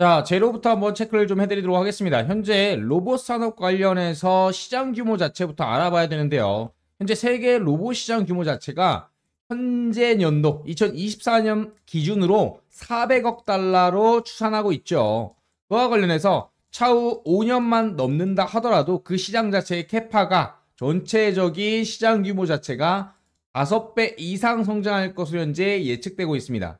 자, 제로부터 한번 체크를 좀 해드리도록 하겠습니다. 현재 로봇 산업 관련해서 시장 규모 자체부터 알아봐야 되는데요. 현재 세계 로봇 시장 규모 자체가 현재 연도 2024년 기준으로 400억 달러로 추산하고 있죠. 그와 관련해서 차후 5년만 넘는다 하더라도 그 시장 자체의 캐파가 전체적인 시장 규모 자체가 5배 이상 성장할 것으로 현재 예측되고 있습니다.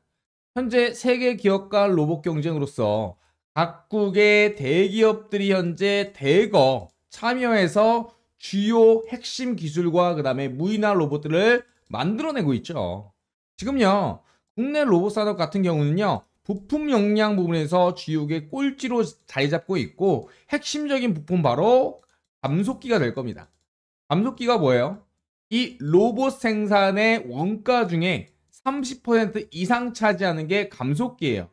현재 세계 기업과 로봇 경쟁으로서 각국의 대기업들이 현재 대거 참여해서 주요 핵심 기술과 그 다음에 무인화 로봇들을 만들어내고 있죠. 지금요, 국내 로봇 산업 같은 경우는요, 부품 역량 부분에서 주요의 꼴찌로 자리 잡고 있고, 핵심적인 부품 바로 감속기가 될 겁니다. 감속기가 뭐예요? 이 로봇 생산의 원가 중에 30% 이상 차지하는 게 감속기예요.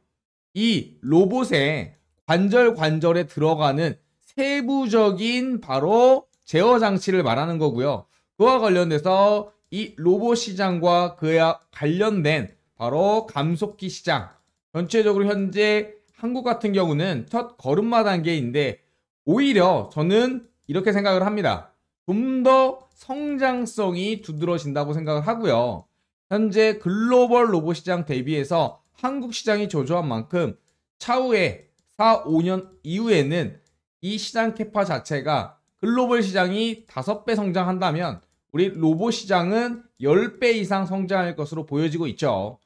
이 로봇의 관절 관절에 들어가는 세부적인 바로 제어 장치를 말하는 거고요. 그와 관련돼서 이 로봇 시장과 그와 관련된 바로 감속기 시장. 전체적으로 현재 한국 같은 경우는 첫 걸음마 단계인데 오히려 저는 이렇게 생각을 합니다. 좀 더 성장성이 두드러진다고 생각을 하고요. 현재 글로벌 로봇 시장 대비해서 한국 시장이 저조한 만큼 차후에 4, 5년 이후에는 이 시장 캐파 자체가 글로벌 시장이 5배 성장한다면 우리 로봇 시장은 10배 이상 성장할 것으로 보여지고 있죠.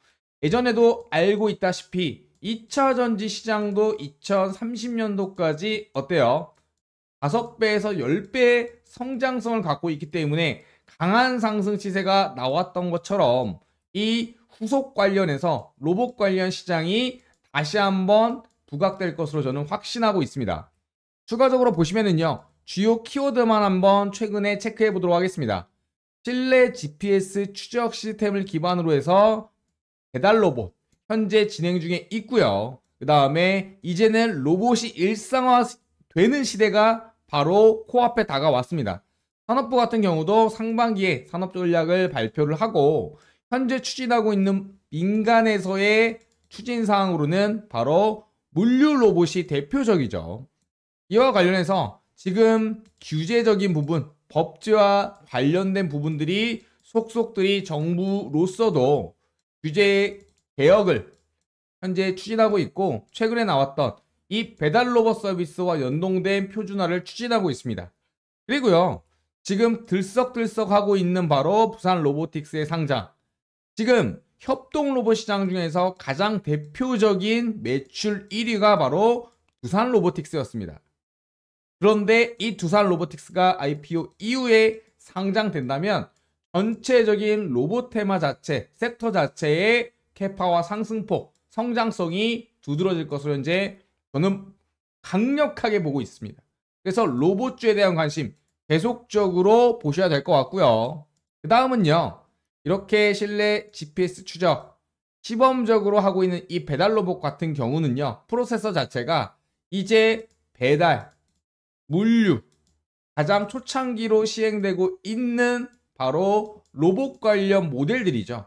예전에도 알고 있다시피 2차 전지 시장도 2030년도까지 어때요? 5배에서 10배의 성장성을 갖고 있기 때문에 강한 상승 시세가 나왔던 것처럼 이 후속 관련해서 로봇 관련 시장이 다시 한번 부각될 것으로 저는 확신하고 있습니다. 추가적으로 보시면은요. 주요 키워드만 한번 최근에 체크해 보도록 하겠습니다. 실내 GPS 추적 시스템을 기반으로 해서 배달 로봇 현재 진행 중에 있고요. 그 다음에 이제는 로봇이 일상화되는 시대가 바로 코앞에 다가왔습니다. 산업부 같은 경우도 상반기에 산업 전략을 발표를 하고 현재 추진하고 있는 민간에서의 추진 사항으로는 바로 물류 로봇이 대표적이죠. 이와 관련해서 지금 규제적인 부분, 법제와 관련된 부분들이 속속들이 정부로서도 규제 개혁을 현재 추진하고 있고 최근에 나왔던 이 배달 로봇 서비스와 연동된 표준화를 추진하고 있습니다. 그리고요. 지금 들썩들썩하고 있는 바로 부산 로보틱스의 상장. 지금 협동 로봇 시장 중에서 가장 대표적인 매출 1위가 바로 두산 로보틱스였습니다. 그런데 이 두산 로보틱스가 IPO 이후에 상장된다면 전체적인 로봇 테마 자체, 섹터 자체의 캐파와 상승폭, 성장성이 두드러질 것으로 현재 저는 강력하게 보고 있습니다. 그래서 로봇주에 대한 관심, 계속적으로 보셔야 될 것 같고요. 그 다음은요. 이렇게 실내 GPS 추적, 시범적으로 하고 있는 이 배달 로봇 같은 경우는요. 프로세서 자체가 이제 배달, 물류, 가장 초창기로 시행되고 있는 바로 로봇 관련 모델들이죠.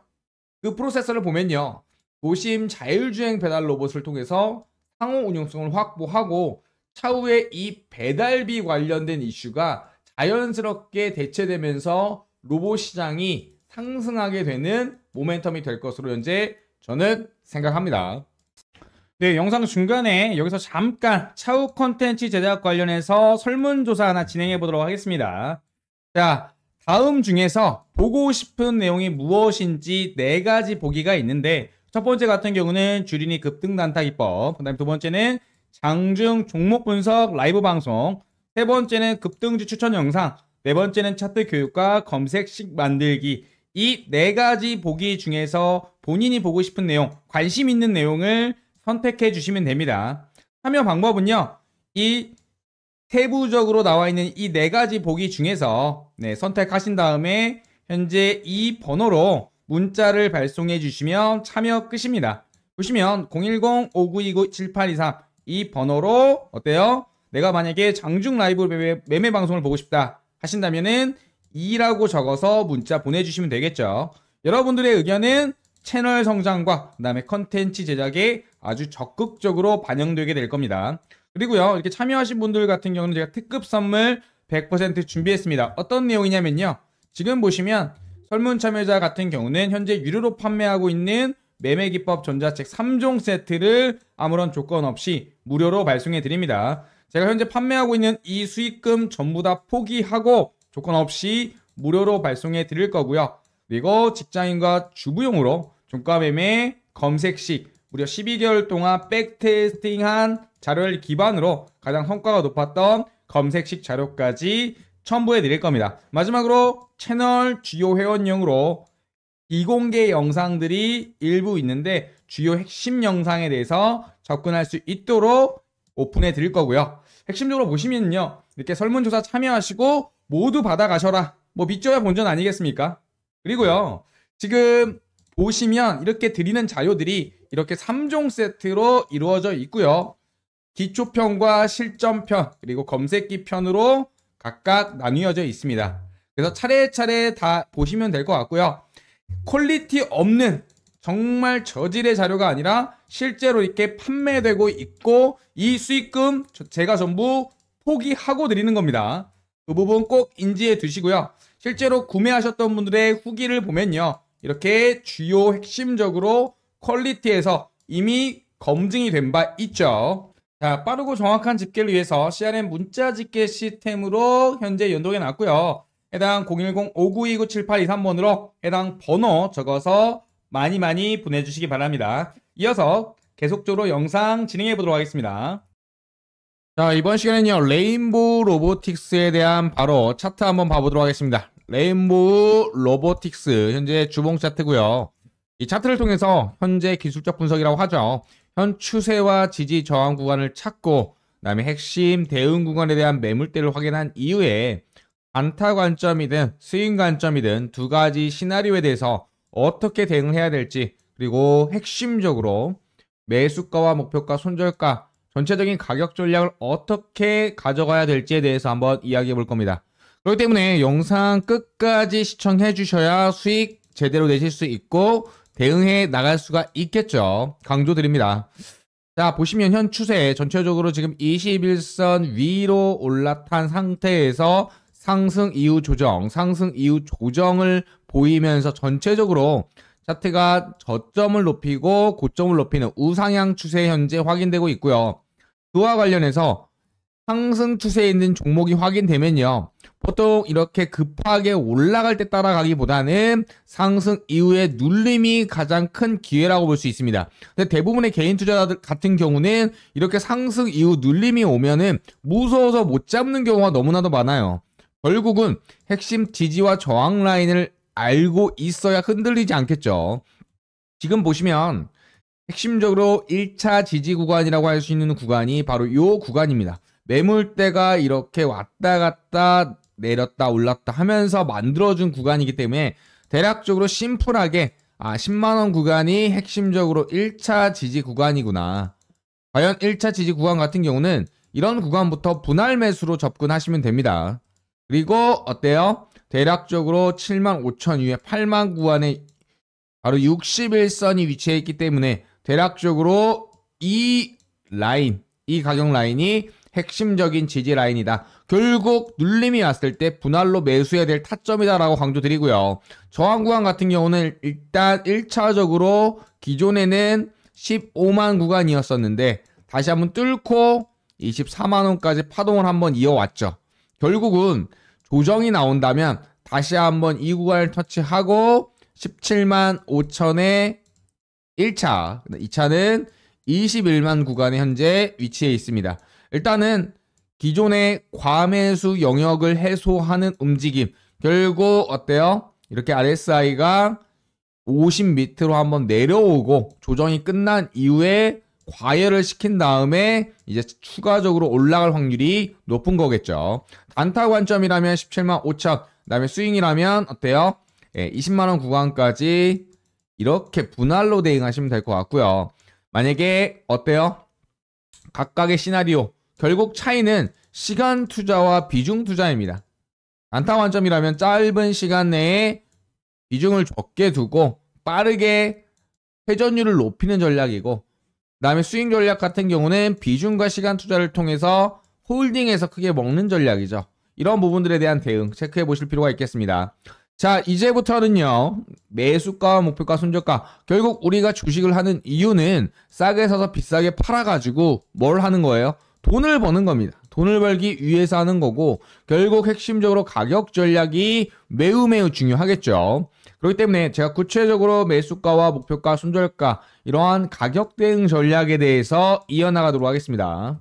그 프로세서를 보면요. 도심 자율주행 배달 로봇을 통해서 상호 운용성을 확보하고 차후에 이 배달비 관련된 이슈가 자연스럽게 대체되면서 로봇 시장이 상승하게 되는 모멘텀이 될 것으로 현재 저는 생각합니다. 네, 영상 중간에 여기서 잠깐 차후 컨텐츠 제작 관련해서 설문조사 하나 진행해 보도록 하겠습니다. 자, 다음 중에서 보고 싶은 내용이 무엇인지 네 가지 보기가 있는데 첫 번째 같은 경우는 주린이 급등 단타 기법, 그다음에 두 번째는 장중 종목 분석 라이브 방송, 세 번째는 급등주 추천 영상, 네 번째는 차트 교육과 검색식 만들기. 이 네 가지 보기 중에서 본인이 보고 싶은 내용, 관심 있는 내용을 선택해 주시면 됩니다. 참여 방법은요. 이 세부적으로 나와 있는 이 네 가지 보기 중에서 네, 선택하신 다음에 현재 이 번호로 문자를 발송해 주시면 참여 끝입니다. 보시면 010-5929-7823 이 번호로 어때요? 내가 만약에 장중 라이브 매매, 매매 방송을 보고 싶다 하신다면은 2라고 적어서 문자 보내주시면 되겠죠. 여러분들의 의견은 채널 성장과 그다음에 컨텐츠 제작에 아주 적극적으로 반영되게 될 겁니다. 그리고요 이렇게 참여하신 분들 같은 경우는 제가 특급 선물 100% 준비했습니다. 어떤 내용이냐면요 지금 보시면 설문 참여자 같은 경우는 현재 유료로 판매하고 있는 매매기법 전자책 3종 세트를 아무런 조건 없이 무료로 발송해 드립니다. 제가 현재 판매하고 있는 이 수익금 전부 다 포기하고 조건 없이 무료로 발송해 드릴 거고요. 그리고 직장인과 주부용으로 종가 매매 검색 식 무려 12개월 동안 백테스팅한 자료를 기반으로 가장 성과가 높았던 검색식 자료까지 첨부해 드릴 겁니다. 마지막으로 채널 주요 회원용으로 이공개 영상들이 일부 있는데 주요 핵심 영상에 대해서 접근할 수 있도록 오픈해 드릴 거고요. 핵심적으로 보시면요. 이렇게 설문조사 참여하시고 모두 받아가셔라. 뭐 믿져야 본전 아니겠습니까? 그리고요. 지금 보시면 이렇게 드리는 자료들이 이렇게 3종 세트로 이루어져 있고요. 기초편과 실전편 그리고 검색기 편으로 각각 나뉘어져 있습니다. 그래서 차례차례 다 보시면 될 것 같고요. 퀄리티 없는 정말 저질의 자료가 아니라 실제로 이렇게 판매되고 있고 이 수익금 제가 전부 포기하고 드리는 겁니다. 그 부분 꼭 인지해 두시고요. 실제로 구매하셨던 분들의 후기를 보면요. 이렇게 주요 핵심적으로 퀄리티에서 이미 검증이 된 바 있죠. 자, 빠르고 정확한 집계를 위해서 CRM 문자 집계 시스템으로 현재 연동해 놨고요. 해당 010-5929-7823번으로 해당 번호 적어서 많이 많이 보내주시기 바랍니다. 이어서 계속적으로 영상 진행해 보도록 하겠습니다. 자 이번 시간에는요 레인보우 로보틱스에 대한 바로 차트 한번 봐보도록 하겠습니다. 레인보우 로보틱스 현재 주봉 차트고요. 이 차트를 통해서 현재 기술적 분석이라고 하죠. 현 추세와 지지 저항 구간을 찾고 그다음에 핵심 대응 구간에 대한 매물대를 확인한 이후에 안타 관점이든 스윙 관점이든 두 가지 시나리오에 대해서 어떻게 대응을 해야 될지 그리고 핵심적으로 매수가와 목표가 손절가 전체적인 가격 전략을 어떻게 가져가야 될지에 대해서 한번 이야기해 볼 겁니다. 그렇기 때문에 영상 끝까지 시청해 주셔야 수익 제대로 내실 수 있고 대응해 나갈 수가 있겠죠. 강조드립니다. 자 보시면 현 추세 전체적으로 지금 21선 위로 올라탄 상태에서 상승 이후 조정, 상승 이후 조정을 보이면서 전체적으로 차트가 저점을 높이고 고점을 높이는 우상향 추세 현재 확인되고 있고요. 그와 관련해서 상승 추세에 있는 종목이 확인되면요. 보통 이렇게 급하게 올라갈 때 따라가기보다는 상승 이후에 눌림이 가장 큰 기회라고 볼 수 있습니다. 근데 대부분의 개인 투자자들 같은 경우는 이렇게 상승 이후 눌림이 오면은 무서워서 못 잡는 경우가 너무나도 많아요. 결국은 핵심 지지와 저항 라인을 알고 있어야 흔들리지 않겠죠. 지금 보시면 핵심적으로 1차 지지 구간이라고 할 수 있는 구간이 바로 이 구간입니다. 매물대가 이렇게 왔다 갔다 내렸다 올랐다 하면서 만들어준 구간이기 때문에 대략적으로 심플하게 아 10만원 구간이 핵심적으로 1차 지지 구간이구나 과연 1차 지지 구간 같은 경우는 이런 구간부터 분할 매수로 접근하시면 됩니다 그리고 어때요? 대략적으로 7만 5천 위에 8만 9안에 바로 61선이 위치해 있기 때문에 대략적으로 이 라인, 이 가격 라인이 핵심적인 지지 라인이다. 결국 눌림이 왔을 때 분할로 매수해야 될 타점이다라고 강조드리고요. 저항 구간 같은 경우는 일단 1차적으로 기존에는 15만 구간이었었는데 다시 한번 뚫고 24만 원까지 파동을 한번 이어왔죠. 결국은 조정이 나온다면 다시 한번 이 구간을 터치하고 17만 5천에 1차, 2차는 21만 구간에 현재 위치해 있습니다. 일단은 기존의 과매수 영역을 해소하는 움직임 결국 어때요? 이렇게 RSI가 50 밑으로 한번 내려오고 조정이 끝난 이후에 과열을 시킨 다음에 이제 추가적으로 올라갈 확률이 높은 거겠죠. 안타 관점이라면 17만 5천 그다음에 스윙이라면 어때요? 예, 20만 원 구간까지 이렇게 분할로 대응하시면 될 것 같고요. 만약에 어때요? 각각의 시나리오 결국 차이는 시간 투자와 비중 투자입니다. 안타 관점이라면 짧은 시간 내에 비중을 적게 두고 빠르게 회전율을 높이는 전략이고 그다음에 수익 전략 같은 경우는 비중과 시간 투자를 통해서 홀딩에서 크게 먹는 전략이죠. 이런 부분들에 대한 대응 체크해 보실 필요가 있겠습니다. 자, 이제부터는요. 매수가 목표가, 손절가. 결국 우리가 주식을 하는 이유는 싸게 사서 비싸게 팔아가지고 뭘 하는 거예요? 돈을 버는 겁니다. 돈을 벌기 위해서 하는 거고 결국 핵심적으로 가격 전략이 매우 매우 중요하겠죠. 그렇기 때문에 제가 구체적으로 매수가와 목표가, 손절가 이러한 가격 대응 전략에 대해서 이어나가도록 하겠습니다.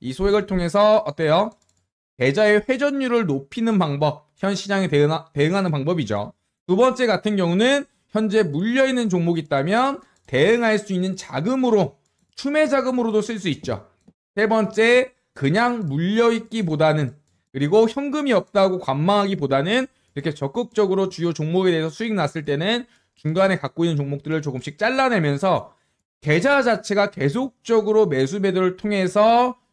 이 소액을 통해서 어때요? 계좌의 회전율을 높이는 방법, 현 시장에 대응하, 대응하는 방법이죠. 두 번째 같은 경우는 현재 물려있는 종목이 있다면 대응할 수 있는 자금으로 추매 자금으로도 쓸 수 있죠. 세 번째, 그냥 물려있기보다는 그리고 현금이 없다고 관망하기보다는 이렇게 적극적으로 주요 종목에 대해서 수익 났을 때는 중간에 갖고 있는 종목들을 조금씩 잘라내면서 계좌 자체가 계속적으로 매수 매도를 통해서